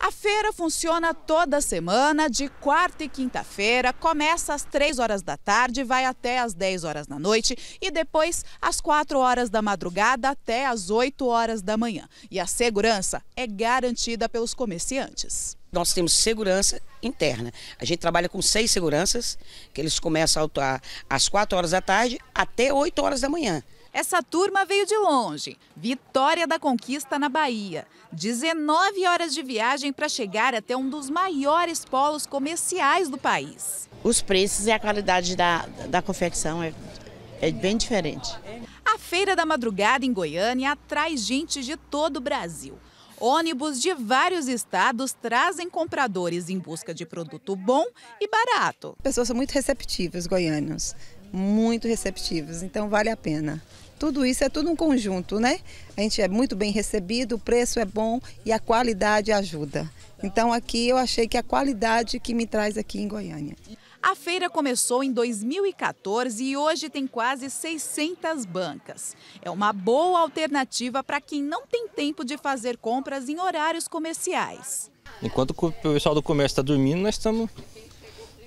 A feira funciona toda semana, de quarta e quinta-feira, começa às 3 horas da tarde, vai até às 10 horas da noite e depois às 4 horas da madrugada até às 8 horas da manhã. E a segurança é garantida pelos comerciantes nós temos segurança interna. A gente trabalha com seis seguranças, que eles começam a atuar às 4 horas da tarde até 8 horas da manhã. Essa turma veio de longe, Vitória da Conquista na Bahia. 19 horas de viagem para chegar até um dos maiores polos comerciais do país. Os preços e a qualidade da, da confecção é, é bem diferente. A Feira da Madrugada em Goiânia atrai gente de todo o Brasil. Ônibus de vários estados trazem compradores em busca de produto bom e barato. As pessoas são muito receptivas, goianos muito receptivos, então vale a pena. Tudo isso é tudo um conjunto, né? A gente é muito bem recebido, o preço é bom e a qualidade ajuda. Então aqui eu achei que é a qualidade que me traz aqui em Goiânia. A feira começou em 2014 e hoje tem quase 600 bancas. É uma boa alternativa para quem não tem tempo de fazer compras em horários comerciais. Enquanto o pessoal do comércio está dormindo, nós estamos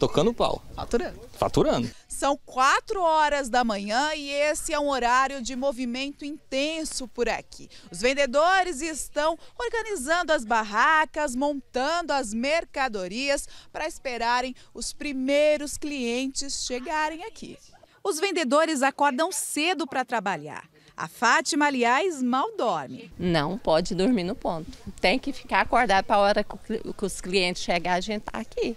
tocando pau. Faturando. Faturando. São quatro horas da manhã e esse é um horário de movimento intenso por aqui. Os vendedores estão organizando as barracas, montando as mercadorias para esperarem os primeiros clientes chegarem aqui. Os vendedores acordam cedo para trabalhar. A Fátima, aliás, mal dorme. Não pode dormir no ponto. Tem que ficar acordado para a hora que os clientes chegarem, a gente está aqui.